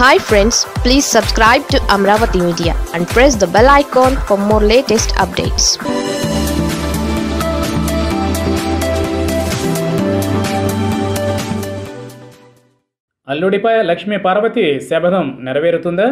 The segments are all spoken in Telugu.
hi friends please subscribe to Amaravati media and press the bell icon for more latest updates అల్లుడిపై లక్ష్మీ పార్వతి శబదం నెరవేరుతుందా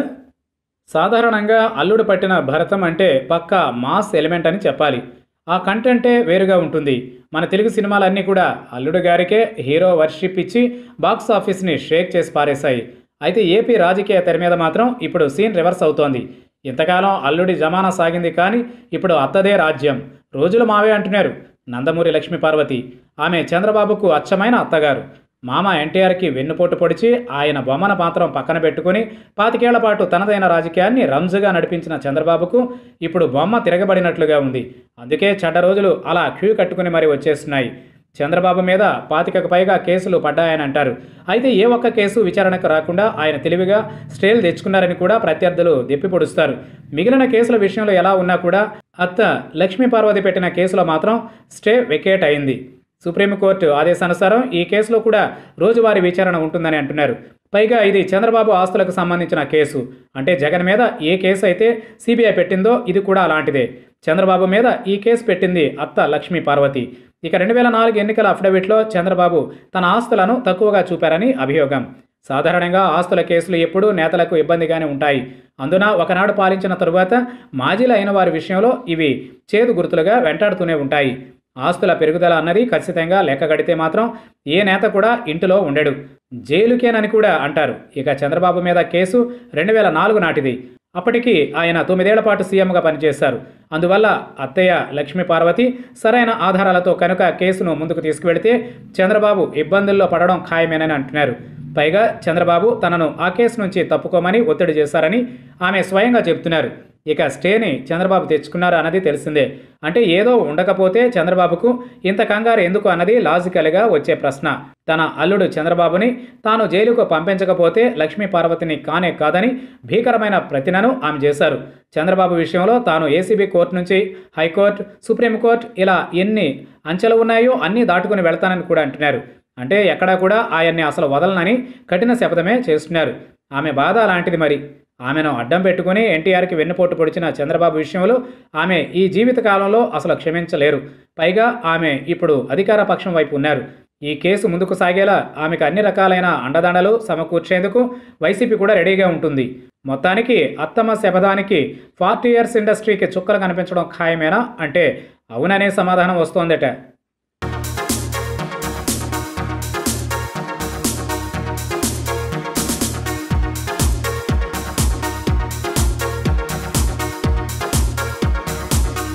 సాధారణంగా అల్లుడు పట్టిన భరతం అంటే పక్క మాస్ ఎలిమెంట్ అని చెప్పాలి ఆ కంటెంటే వేరుగా ఉంటుంది మన తెలుగు సినిమాలన్నీ కూడా అల్లుడు గారికే హీరో వర్షిప్ ఇచ్చి బాక్స్ ఆఫీస్ని షేక్ చేసి పారేశాయి అయితే ఏపీ రాజకీయ తెర మీద మాత్రం ఇప్పుడు సీన్ రివర్స్ అవుతోంది ఇంతకాలం అల్లుడి జమానా సాగింది కానీ ఇప్పుడు అత్తదే రాజ్యం రోజులు మావే అంటున్నారు నందమూరి లక్ష్మీపార్వతి ఆమె చంద్రబాబుకు అచ్చమైన అత్తగారు మామ ఎన్టీఆర్కి వెన్నుపోటు పొడిచి ఆయన బొమ్మను మాత్రం పక్కన పెట్టుకుని పాతికేళ్ల పాటు తనదైన రాజకీయాన్ని రంజుగా నడిపించిన చంద్రబాబుకు ఇప్పుడు బొమ్మ తిరగబడినట్లుగా ఉంది అందుకే చెడ్డ రోజులు అలా క్యూ కట్టుకుని మరీ వచ్చేస్తున్నాయి చంద్రబాబు మీద పాతికకు పైగా కేసులు పడ్డాయని అంటారు అయితే ఏ ఒక్క కేసు విచారణకు రాకుండా ఆయన తెలివిగా స్టేలు తెచ్చుకున్నారని కూడా ప్రత్యర్థులు దెప్పిపొడుస్తారు మిగిలిన కేసుల విషయంలో ఎలా ఉన్నా కూడా అత్త లక్ష్మీపార్వతి పెట్టిన కేసులో మాత్రం స్టే వెకేట్ అయింది సుప్రీంకోర్టు ఆదేశానుసారం ఈ కేసులో కూడా రోజువారీ విచారణ ఉంటుందని అంటున్నారు పైగా ఇది చంద్రబాబు ఆస్తులకు సంబంధించిన కేసు అంటే జగన్ మీద ఏ కేసు అయితే సిబిఐ పెట్టిందో ఇది కూడా అలాంటిదే చంద్రబాబు మీద ఈ కేసు పెట్టింది అత్త లక్ష్మీ పార్వతి ఇక రెండు వేల నాలుగు ఎన్నికల అఫిడవిట్లో చంద్రబాబు తన ఆస్తులను తక్కువగా చూపారని అభియోగం సాధారణంగా ఆస్తుల కేసులు ఎప్పుడూ నేతలకు ఇబ్బందిగానే ఉంటాయి అందున ఒకనాడు పాలించిన తరువాత మాజీలు అయిన వారి విషయంలో ఇవి చేదు గుర్తులుగా వెంటాడుతూనే ఉంటాయి ఆస్తుల పెరుగుదల అన్నది ఖచ్చితంగా లెక్క కడితే మాత్రం ఏ నేత కూడా ఇంటిలో ఉండడు జైలుకేనని కూడా అంటారు ఇక చంద్రబాబు మీద కేసు రెండు వేల నాలుగు నాటిది అప్పటికి ఆయన తొమ్మిదేళ్ల పాటు సీఎంగా పనిచేశారు అందువల్ల అత్తయ్య లక్ష్మీ పార్వతి సరైన ఆధారాలతో కనుక కేసును ముందుకు తీసుకువెళితే చంద్రబాబు ఇబ్బందుల్లో పడడం ఖాయమేనని అంటున్నారు పైగా చంద్రబాబు తనను ఆ కేసు నుంచి తప్పుకోమని ఒత్తిడి చేశారని ఆమె స్వయంగా చెబుతున్నారు ఇక స్టేని చంద్రబాబు తెచ్చుకున్నారు అన్నది తెలిసిందే అంటే ఏదో ఉండకపోతే చంద్రబాబుకు ఇంత కంగారు ఎందుకు అన్నది లాజికల్గా వచ్చే ప్రశ్న తన అల్లుడు చంద్రబాబుని తాను జైలుకు పంపించకపోతే లక్ష్మీ పార్వతిని కానే కాదని భీకరమైన ప్రతినను ఆమె చేశారు చంద్రబాబు విషయంలో తాను ఏసీబీ కోర్టు నుంచి హైకోర్టు సుప్రీంకోర్టు ఇలా ఎన్ని అంచెలు ఉన్నాయో అన్నీ దాటుకుని వెళ్తానని కూడా అంటున్నారు అంటే ఎక్కడా కూడా ఆయన్ని అసలు వదలనని కఠిన శపథమే చేస్తున్నారు ఆమె బాధ అలాంటిది మరి ఆమెను అడ్డం పెట్టుకుని ఎన్టీఆర్కి వెన్నుపోటు పొడిచిన చంద్రబాబు విషయంలో ఆమె ఈ జీవితకాలంలో అసలు క్షమించలేరు పైగా ఆమె ఇప్పుడు అధికార పక్షం వైపు ఉన్నారు ఈ కేసు ముందుకు సాగేలా ఆమెకు అన్ని రకాలైన అండదండలు సమకూర్చేందుకు వైసీపీ కూడా రెడీగా ఉంటుంది మొత్తానికి అత్తమ్మ శపథానికి ఫార్టీ ఇయర్స్ ఇండస్ట్రీకి చుక్కలు కనిపించడం ఖాయమేనా అంటే అవుననే సమాధానం వస్తోందట